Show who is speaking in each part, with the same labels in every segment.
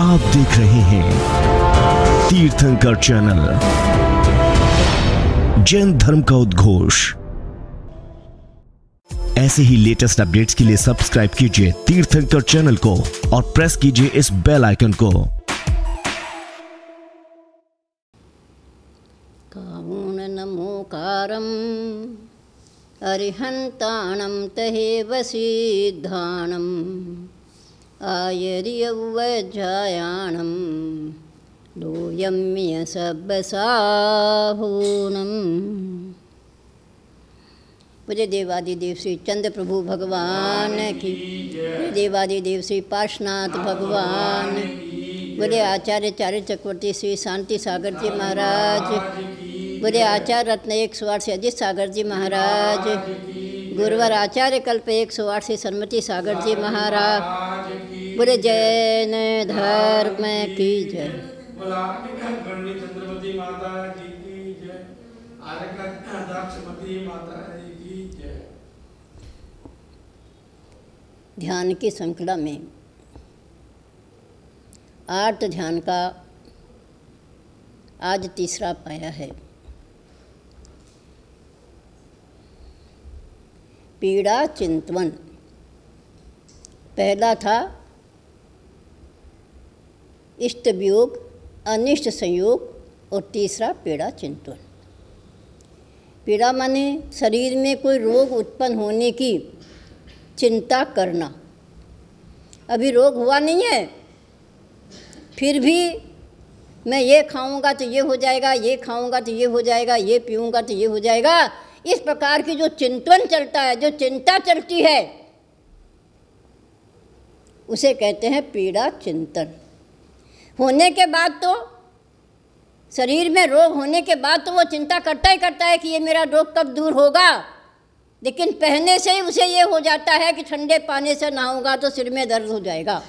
Speaker 1: आप देख रहे हैं तीर्थंकर चैनल जैन धर्म का उद्घोष ऐसे ही लेटेस्ट अपडेट्स के लिए सब्सक्राइब कीजिए तीर्थंकर चैनल को और प्रेस कीजिए इस बेल आइकन को अरिहंताणं तहेव आयर्यौवजायाणं दोयम्य मुझे देवादि देव श्री चंद्र प्रभु भगवान की देवादि देव श्री पार्शनाथ भगवान बोले आचार्य चार्य चक्रवर्ती श्री शांति सागर जी महाराज बोले आचार्य रत्न एक सौ आठ से अजित सागर जी महाराज गुरुवर आचार्य कल्प एक सौ आठ से सन्मति सागर जी महाराज पूरे जैन धर्म की जय ध्यान की श्रृंखला में आठ ध्यान का आज तीसरा पाया है पीड़ा चिंतवन पहला था इष्ट वियोग अनिष्ट संयोग और तीसरा पीड़ा चिंतन पीड़ा माने शरीर में कोई रोग उत्पन्न होने की चिंता करना अभी रोग हुआ नहीं है फिर भी मैं ये खाऊंगा तो ये हो जाएगा ये खाऊंगा तो ये हो जाएगा ये पीऊंगा तो ये हो जाएगा इस प्रकार की जो चिंतन चलता है जो चिंता चलती है उसे कहते हैं पीड़ा चिंतन होने के बाद तो शरीर में रोग होने के बाद तो वो चिंता करता ही करता है कि ये मेरा रोग कब दूर होगा लेकिन पहने से ही उसे ये हो जाता है कि ठंडे पानी से नहाऊंगा तो सिर में दर्द हो जाएगा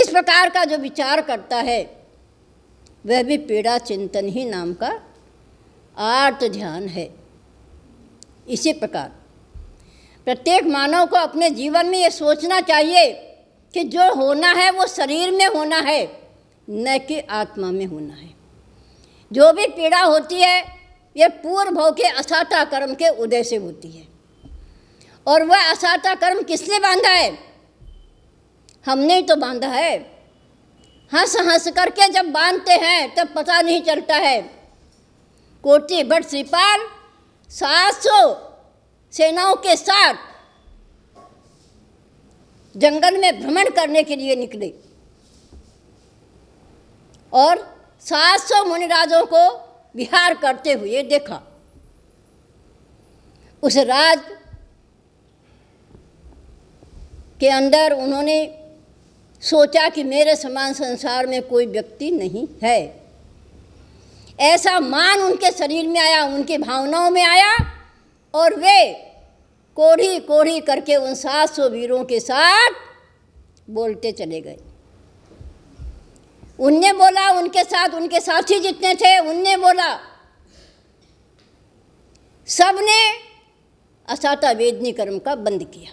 Speaker 1: इस प्रकार का जो विचार करता है वह भी पीड़ा चिंतन ही नाम का आर्त ध्यान है इसी प्रकार प्रत्येक मानव को अपने जीवन में ये सोचना चाहिए कि जो होना है वो शरीर में होना है न कि आत्मा में होना है जो भी पीड़ा होती है ये पूर्व भव के असाता कर्म के उदय से होती है और वह असाता कर्म किसने बांधा है हमने ही तो बांधा है हंस हंस करके जब बांधते हैं तब पता नहीं चलता है कोटि बट श्रीपाल सात सौ सेनाओं के साथ जंगल में भ्रमण करने के लिए निकले और 700 मुनिराजों को विहार करते हुए देखा उस राज के अंदर उन्होंने सोचा कि मेरे समान संसार में कोई व्यक्ति नहीं है ऐसा मान उनके शरीर में आया उनकी भावनाओं में आया और वे कोढ़ी कोढ़ी करके उन सात सौ वीरों के साथ बोलते चले गए उनने बोला उनके साथ उनके साथी जितने थे उनने बोला सबने असाता वेदनी कर्म का बंद किया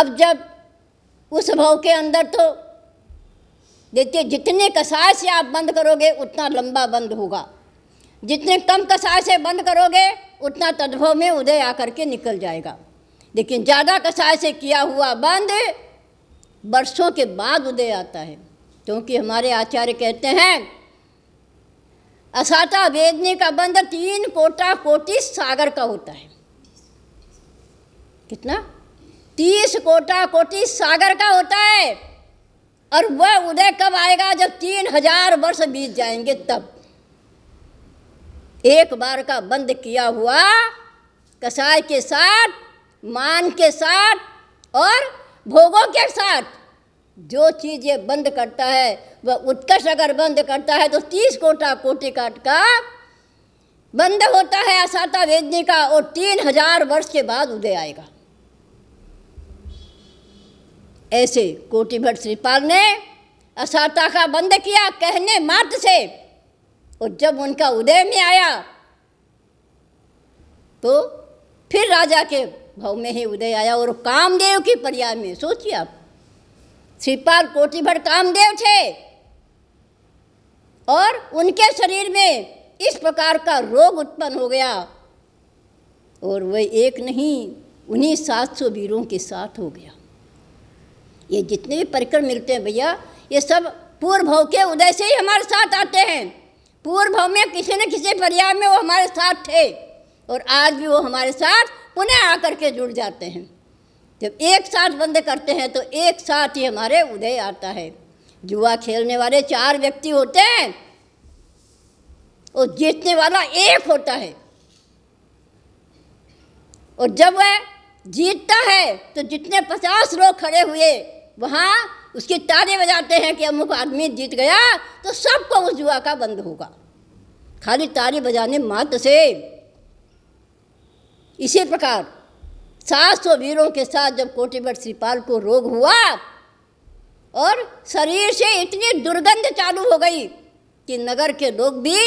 Speaker 1: अब जब उस भाव के अंदर तो देखिए जितने कसाय से आप बंद करोगे उतना लंबा बंद होगा जितने कम कसाय से बंद करोगे उतना तद्भव में उदय आकर के निकल जाएगा लेकिन ज़्यादा कसाय से किया हुआ बंद वर्षों के बाद उदय आता है क्योंकि हमारे आचार्य कहते हैं असाता वेदने का बंद तीन कोटा कोटि सागर का होता है कितना तीस कोटा कोटि सागर का होता है और वह उदय कब आएगा जब तीन हजार वर्ष बीत जाएंगे तब एक बार का बंद किया हुआ कसाय के साथ मान के साथ और भोगों के साथ जो चीज़ें बंद करता है वह उत्कर्ष अगर बंद करता है तो तीस कोटा कोटि काट का बंद होता है असाता वेदनी का और तीन हजार वर्ष के बाद उदय आएगा ऐसे भट्ट श्रीपाल ने असाता का बंद किया कहने मात्र से और जब उनका उदय में आया तो फिर राजा के भव में ही उदय आया और कामदेव की पर्याय में सोचिए आप श्रीपाल कोटी भर कामदेव थे और उनके शरीर में इस प्रकार का रोग उत्पन्न हो गया और वह एक नहीं उन्हीं सात सौ वीरों के साथ हो गया ये जितने भी परिक्रम मिलते हैं भैया ये सब पूर्व भव के उदय से ही हमारे साथ आते हैं पूर्व भाव में किसी न किसी पर्याय में वो हमारे साथ थे और आज भी वो हमारे साथ पुनः आकर के जुड़ जाते हैं जब एक साथ बंद करते हैं तो एक साथ ही हमारे उदय आता है जुआ खेलने वाले चार व्यक्ति होते हैं और जीतने वाला एक होता है और जब वह जीतता है तो जितने पचास लोग खड़े हुए वहाँ उसकी ताने बजाते हैं कि अमुक आदमी जीत गया तो सबको उस जुआ का बंद होगा खाली ताने बजाने मात्र से इसी प्रकार सात सौ वीरों के साथ जब कोटेवर श्रीपाल को रोग हुआ और शरीर से इतनी दुर्गंध चालू हो गई कि नगर के लोग भी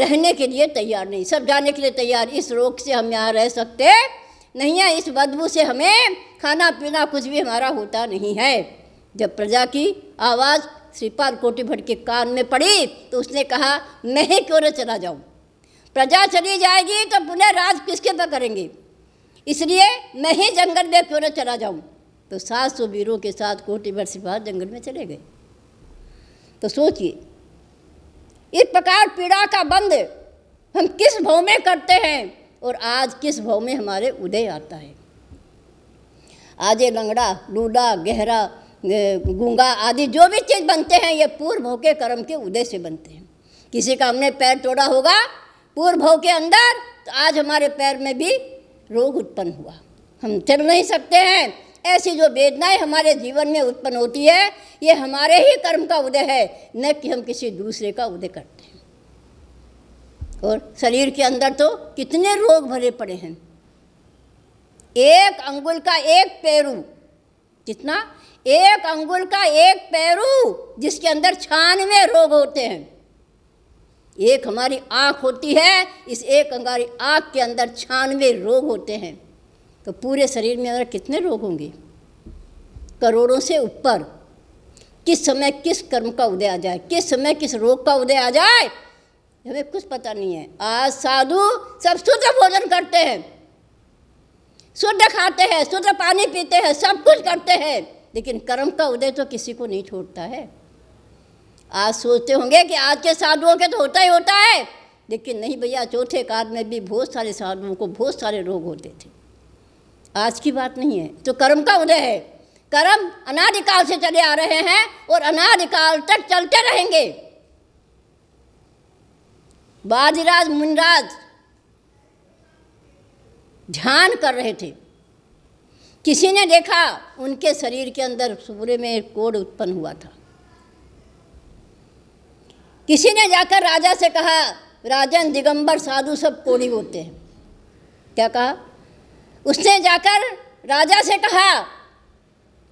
Speaker 1: रहने के लिए तैयार नहीं सब जाने के लिए तैयार इस रोग से हम यहाँ रह सकते नहीं है इस बदबू से हमें खाना पीना कुछ भी हमारा होता नहीं है जब प्रजा की आवाज़ श्रीपाल कोटिभट भट्ट के कान में पड़ी तो उसने कहा मैं क्यों न चला जाऊं प्रजा चली जाएगी तो पुनः राज किसके पर करेंगे इसलिए मैं ही जंगल में क्यों न चला जाऊं तो सात सौ वीरों के साथ कोटिभट भट्ट श्रीपाल जंगल में चले गए तो सोचिए इस प्रकार पीड़ा का बंद हम किस भाव में करते हैं और आज किस भाव में हमारे उदय आता है आजे लंगड़ा लूडा गहरा गूंगा आदि जो भी चीज़ बनते हैं ये पूर्व भाव के कर्म के उदय से बनते हैं किसी का हमने पैर तोड़ा होगा पूर्व भव के अंदर तो आज हमारे पैर में भी रोग उत्पन्न हुआ हम चल नहीं सकते हैं ऐसी जो वेदनाएं हमारे जीवन में उत्पन्न होती है ये हमारे ही कर्म का उदय है न कि हम किसी दूसरे का उदय करते हैं और शरीर के अंदर तो कितने रोग भरे पड़े हैं एक अंगुल का एक पैरू कितना एक अंगुल का एक पैरू जिसके अंदर छानवे रोग होते हैं एक हमारी आँख होती है इस एक अंगारी आँख के अंदर छानवे रोग होते हैं तो पूरे शरीर में अगर कितने रोग होंगे करोड़ों से ऊपर किस समय किस कर्म का उदय आ जाए किस समय किस रोग का उदय आ जाए हमें कुछ पता नहीं है आज साधु सब शुद्ध भोजन करते हैं शुद्ध खाते हैं शुद्ध पानी पीते हैं सब कुछ करते हैं लेकिन कर्म का उदय तो किसी को नहीं छोड़ता है आज सोचते होंगे कि आज के साधुओं के तो होता ही होता है लेकिन नहीं भैया चौथे काल में भी बहुत सारे साधुओं को बहुत सारे रोग होते थे आज की बात नहीं है तो कर्म का उदय है कर्म अनादिकाल से चले आ रहे हैं और अनादिकाल तक चलते रहेंगे बाजीराज मुनराज ध्यान कर रहे थे किसी ने देखा उनके शरीर के अंदर सूर्य में कोड उत्पन्न हुआ था किसी ने जाकर राजा से कहा राजन दिगंबर साधु सब कोड़ी होते हैं क्या कहा उसने जाकर राजा से कहा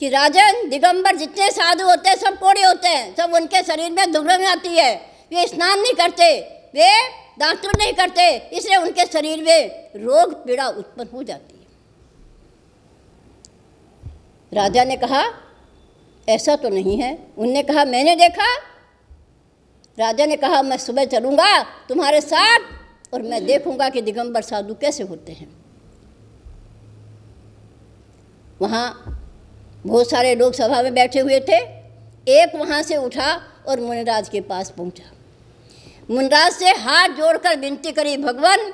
Speaker 1: कि राजन दिगंबर जितने साधु होते हैं सब कोड़े होते हैं सब उनके शरीर में दुर्गम आती है वे स्नान नहीं करते वे दातु नहीं करते इसलिए उनके शरीर में रोग पीड़ा उत्पन्न हो जाती राजा ने कहा ऐसा तो नहीं है उनने कहा मैंने देखा राजा ने कहा मैं सुबह चलूँगा तुम्हारे साथ और मैं देखूँगा कि दिगंबर साधु कैसे होते हैं वहाँ बहुत सारे लोग सभा में बैठे हुए थे एक वहाँ से उठा और मुनिराज के पास पहुँचा मुनिराज से हाथ जोड़कर विनती करी भगवान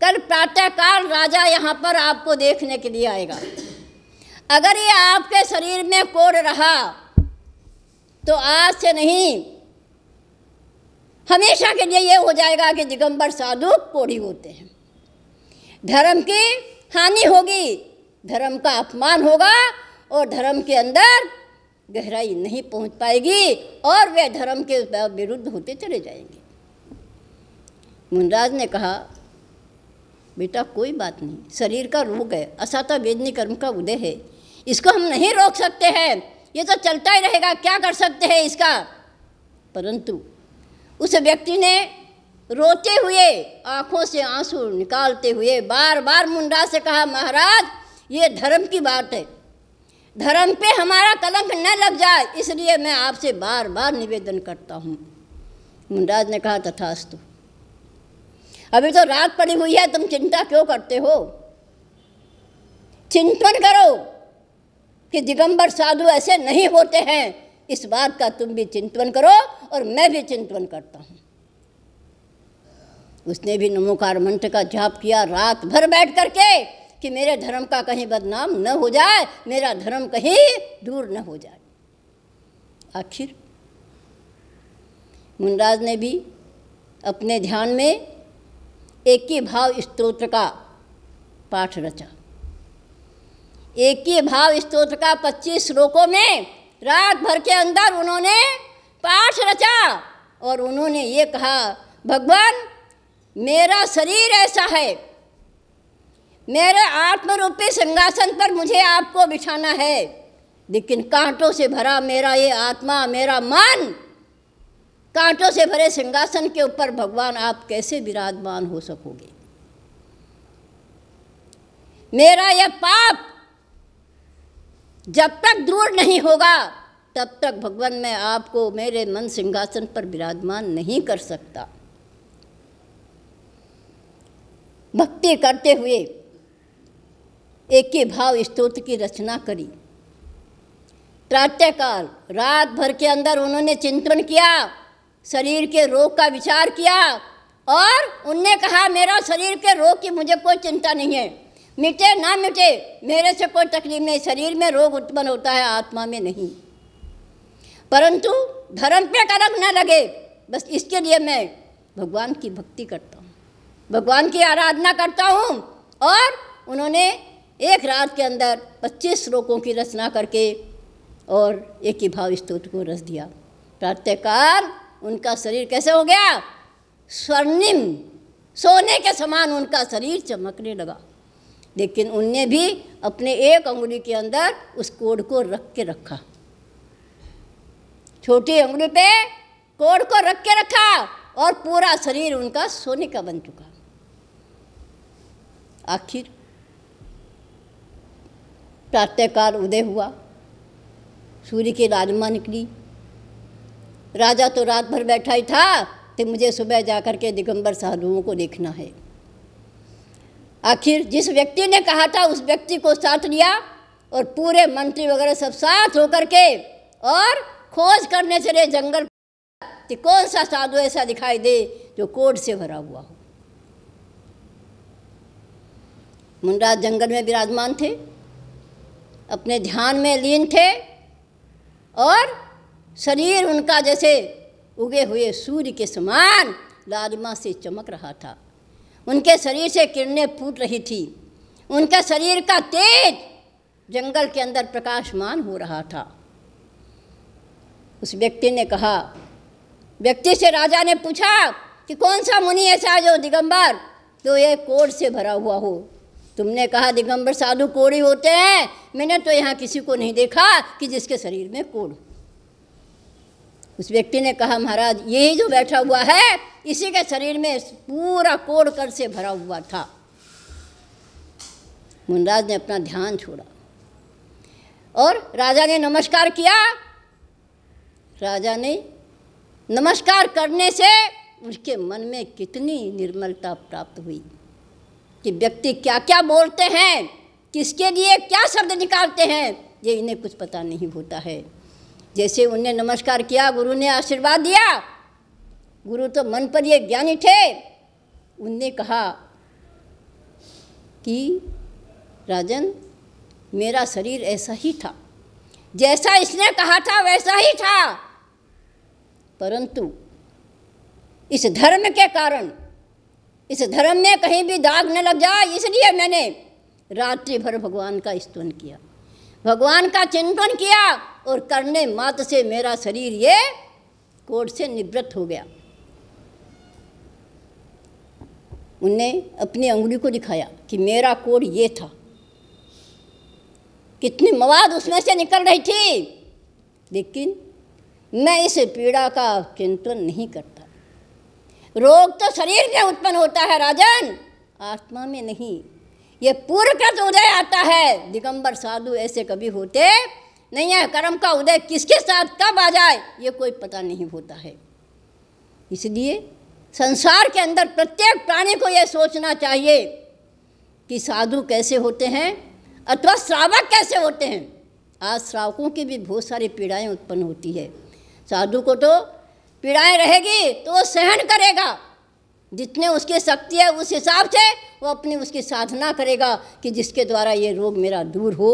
Speaker 1: कल प्रातःकाल राजा यहाँ पर आपको देखने के लिए आएगा अगर ये आपके शरीर में कोड़ रहा तो आज से नहीं हमेशा के लिए ये हो जाएगा कि दिगंबर साधु कोढ़ी होते हैं धर्म की हानि होगी धर्म का अपमान होगा और धर्म के अंदर गहराई नहीं पहुंच पाएगी और वे धर्म के विरुद्ध होते चले जाएंगे मुनराज ने कहा बेटा कोई बात नहीं शरीर का रोग है असाता वेदनी कर्म का उदय है इसको हम नहीं रोक सकते हैं ये तो चलता ही रहेगा क्या कर सकते हैं इसका परंतु उस व्यक्ति ने रोते हुए आंखों से आंसू निकालते हुए बार बार मुंडा से कहा महाराज ये धर्म की बात है धर्म पे हमारा कलंक न लग जाए इसलिए मैं आपसे बार बार निवेदन करता हूँ मुंडाज ने कहा तथास्तु अभी तो रात पड़ी हुई है तुम चिंता क्यों करते हो चिंतन करो कि दिगंबर साधु ऐसे नहीं होते हैं इस बात का तुम भी चिंतन करो और मैं भी चिंतन करता हूँ उसने भी नमोकार मंत्र का जाप किया रात भर बैठ करके कि मेरे धर्म का कहीं बदनाम न हो जाए मेरा धर्म कहीं दूर न हो जाए आखिर मुनराज ने भी अपने ध्यान में एक ही भाव स्त्रोत्र का पाठ रचा एक ही भाव स्त्रोत्र का पच्चीस श्लोकों में रात भर के अंदर उन्होंने पाठ रचा और उन्होंने ये कहा भगवान मेरा शरीर ऐसा है मेरे आत्मरूपी सिंहासन पर मुझे आपको बिठाना है लेकिन कांटों से भरा मेरा ये आत्मा मेरा मन कांटों से भरे सिंहासन के ऊपर भगवान आप कैसे विराजमान हो सकोगे मेरा यह पाप जब तक दृढ़ नहीं होगा तब तक भगवान मैं आपको मेरे मन सिंहासन पर विराजमान नहीं कर सकता भक्ति करते हुए एक ही भाव स्त्रोत्र की रचना करी प्रातःकाल रात भर के अंदर उन्होंने चिंतन किया शरीर के रोग का विचार किया और उनने कहा मेरा शरीर के रोग की मुझे कोई चिंता नहीं है मिटे ना मिटे मेरे से कोई तकलीफ नहीं शरीर में रोग उत्पन्न होता है आत्मा में नहीं परंतु धर्म पे कड़क न लगे बस इसके लिए मैं भगवान की भक्ति करता हूँ भगवान की आराधना करता हूँ और उन्होंने एक रात के अंदर 25 श्लोकों की रचना करके और एक ही भाव स्तोत्र को रस दिया प्रातःकाल उनका शरीर कैसे हो गया स्वर्णिम सोने के समान उनका शरीर चमकने लगा लेकिन उनने भी अपने एक अंगुली के अंदर उस कोड को रख के रखा छोटी अंगुली पे कोड को रख के रखा और पूरा शरीर उनका सोने का बन चुका आखिर प्रातःकाल उदय हुआ सूर्य की राजमा निकली राजा तो रात भर बैठा ही था तो मुझे सुबह जाकर के दिगंबर साधुओं को देखना है आखिर जिस व्यक्ति ने कहा था उस व्यक्ति को साथ लिया और पूरे मंत्री वगैरह सब साथ होकर के और खोज करने चले जंगल कि कौन सा साधु ऐसा दिखाई दे जो कोड से भरा हुआ हो मुंडा जंगल में विराजमान थे अपने ध्यान में लीन थे और शरीर उनका जैसे उगे हुए सूर्य के समान लालिमा से चमक रहा था उनके शरीर से किरणें फूट रही थी उनके शरीर का तेज जंगल के अंदर प्रकाशमान हो रहा था उस व्यक्ति ने कहा व्यक्ति से राजा ने पूछा कि कौन सा मुनि ऐसा जो दिगंबर तो ये कोर से भरा हुआ हो तुमने कहा दिगंबर साधु कोड़ी होते हैं मैंने तो यहाँ किसी को नहीं देखा कि जिसके शरीर में कोड़ हो उस व्यक्ति ने कहा महाराज यही जो बैठा हुआ है इसी के शरीर में पूरा कोड़ कर से भरा हुआ था मुनराज ने अपना ध्यान छोड़ा और राजा ने नमस्कार किया राजा ने नमस्कार करने से उसके मन में कितनी निर्मलता प्राप्त हुई कि व्यक्ति क्या क्या बोलते हैं किसके लिए क्या शब्द निकालते हैं ये इन्हें कुछ पता नहीं होता है जैसे उनने नमस्कार किया गुरु ने आशीर्वाद दिया गुरु तो मन पर ये ज्ञानी थे उनने कहा कि राजन मेरा शरीर ऐसा ही था जैसा इसने कहा था वैसा ही था परंतु इस धर्म के कारण इस धर्म में कहीं भी दाग न लग जाए इसलिए मैंने रात्रि भर भगवान का स्तवन किया भगवान का चिंतन किया और करने मात से मेरा शरीर ये कोट से निवृत्त हो गया उनने अपनी अंगुली को दिखाया कि मेरा कोड ये था कितनी मवाद उसमें से निकल रही थी लेकिन मैं इस पीड़ा का चिंतन नहीं करता रोग तो शरीर में उत्पन्न होता है राजन आत्मा में नहीं ये पूर्व उदय आता है दिगंबर साधु ऐसे कभी होते नहीं है कर्म का उदय किसके साथ कब आ जाए ये कोई पता नहीं होता है इसलिए संसार के अंदर प्रत्येक प्राणी को यह सोचना चाहिए कि साधु कैसे होते हैं अथवा श्रावक कैसे होते हैं आज श्रावकों की भी बहुत सारी पीड़ाएं उत्पन्न होती है साधु को तो पीड़ाएं रहेगी तो वो सहन करेगा जितने उसकी शक्ति है उस हिसाब से वो अपनी उसकी साधना करेगा कि जिसके द्वारा ये रोग मेरा दूर हो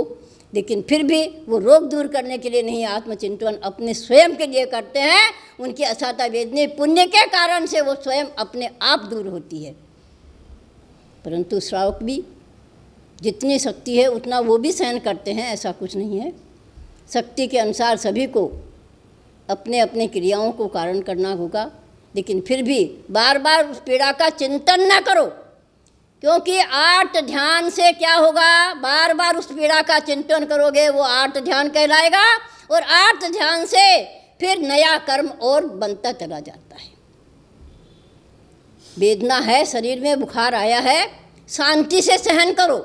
Speaker 1: लेकिन फिर भी वो रोग दूर करने के लिए नहीं आत्मचिंतन अपने स्वयं के लिए करते हैं उनकी असाता वेदनी पुण्य के कारण से वो स्वयं अपने आप दूर होती है परंतु श्रावक भी जितनी शक्ति है उतना वो भी सहन करते हैं ऐसा कुछ नहीं है शक्ति के अनुसार सभी को अपने अपने क्रियाओं को कारण करना होगा लेकिन फिर भी बार बार उस पीड़ा का चिंतन न करो क्योंकि आर्ट ध्यान से क्या होगा बार बार उस पीड़ा का चिंतन करोगे वो आर्ट ध्यान कहलाएगा और आर्ट ध्यान से फिर नया कर्म और बनता चला जाता है वेदना है शरीर में बुखार आया है शांति से सहन करो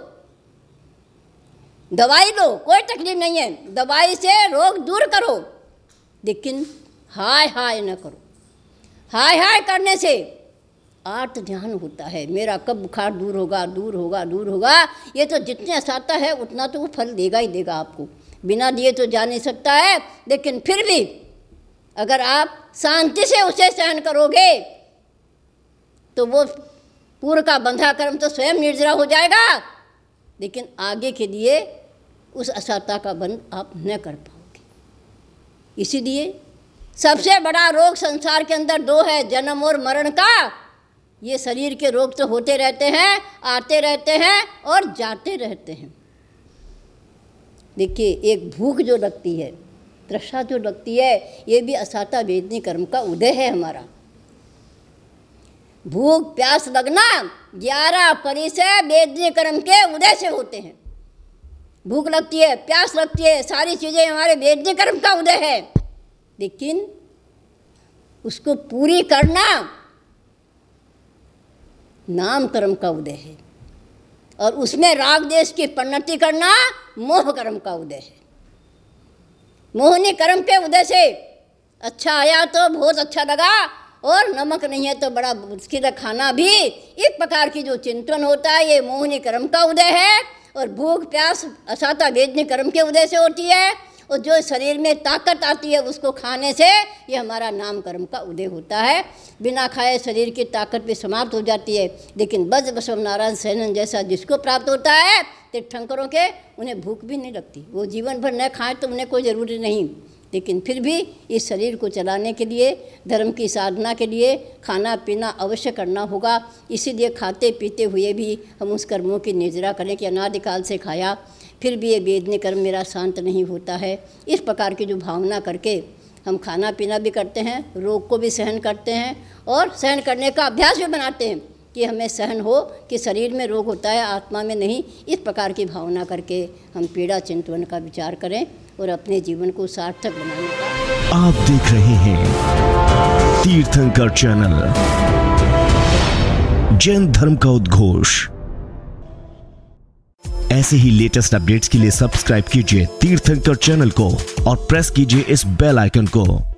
Speaker 1: दवाई लो कोई तकलीफ नहीं है दवाई से रोग दूर करो लेकिन हाय हाय न करो हाय हाय करने से आठ ध्यान होता है मेरा कब बुखार दूर होगा दूर होगा दूर होगा ये तो जितने असाता है उतना तो वो फल देगा ही देगा आपको बिना दिए तो जा नहीं सकता है लेकिन फिर भी अगर आप शांति से उसे सहन करोगे तो वो पूर्व का बंधा कर्म तो स्वयं निर्जरा हो जाएगा लेकिन आगे के लिए उस असाता का बंध आप न कर पाओगे इसीलिए सबसे बड़ा रोग संसार के अंदर दो है जन्म और मरण का ये शरीर के रोग तो होते रहते हैं आते रहते हैं और जाते रहते हैं देखिए एक भूख जो लगती है तृषा जो लगती है ये भी असाता वेदनी कर्म का उदय है हमारा भूख प्यास लगना ग्यारह परिसय वेदनी कर्म के उदय से होते हैं भूख लगती है प्यास लगती है सारी चीज़ें हमारे वेदनी कर्म का उदय है लेकिन उसको पूरी करना नाम कर्म का उदय है और उसमें राग देश की प्रणति करना मोह कर्म का उदय है मोहनी कर्म के उदय से अच्छा आया तो बहुत अच्छा लगा और नमक नहीं है तो बड़ा मुश्किल है खाना भी एक प्रकार की जो चिंतन होता है ये मोहनी कर्म का उदय है और भूख प्यास असाता वेदनी कर्म के उदय से होती है और जो शरीर में ताकत आती है उसको खाने से ये हमारा नाम कर्म का उदय होता है बिना खाए शरीर की ताकत भी समाप्त हो जाती है लेकिन बज बसव नारायण सैनन जैसा जिसको प्राप्त होता है तीर्थंकरों के उन्हें भूख भी नहीं लगती वो जीवन भर न खाएं तो उन्हें कोई ज़रूरी नहीं लेकिन फिर भी इस शरीर को चलाने के लिए धर्म की साधना के लिए खाना पीना अवश्य करना होगा इसीलिए खाते पीते हुए भी हम उस कर्मों की निजरा करें कि अनादिकाल से खाया फिर भी ये वेदने कर्म मेरा शांत नहीं होता है इस प्रकार की जो भावना करके हम खाना पीना भी करते हैं रोग को भी सहन करते हैं और सहन करने का अभ्यास भी बनाते हैं कि हमें सहन हो कि शरीर में रोग होता है आत्मा में नहीं इस प्रकार की भावना करके हम पीड़ा चिंतवन का विचार करें और अपने जीवन को सार्थक बनाएं आप देख रहे हैं तीर्थंकर चैनल जैन धर्म का उद्घोष ऐसे ही लेटेस्ट अपडेट्स के लिए सब्सक्राइब कीजिए तीर्थंकर चैनल को और प्रेस कीजिए इस बेल आइकन को